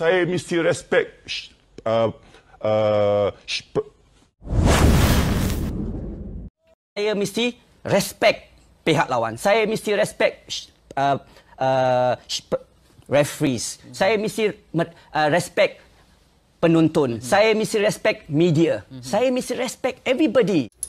saya mesti respect uh, uh, saya mesti respect pihak lawan saya mesti respect uh, uh, referees saya mesti uh, respect penonton saya mesti respect media saya mesti respect everybody